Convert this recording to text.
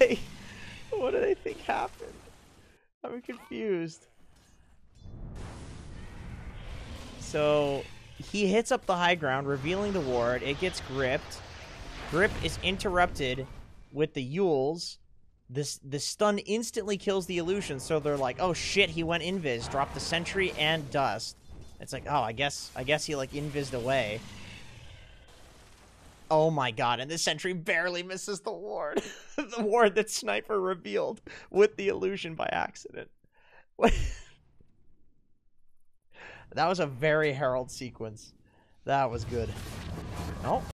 they what do they think happened? I'm confused. So he hits up the high ground, revealing the ward. It gets gripped. Grip is interrupted with the Yules. This the stun instantly kills the illusion, so they're like, oh shit, he went invis, dropped the sentry and dust. It's like, oh I guess I guess he like invised away. Oh my god, and this sentry barely misses the ward. the ward that Sniper revealed with the illusion by accident. that was a very Herald sequence. That was good. Oh,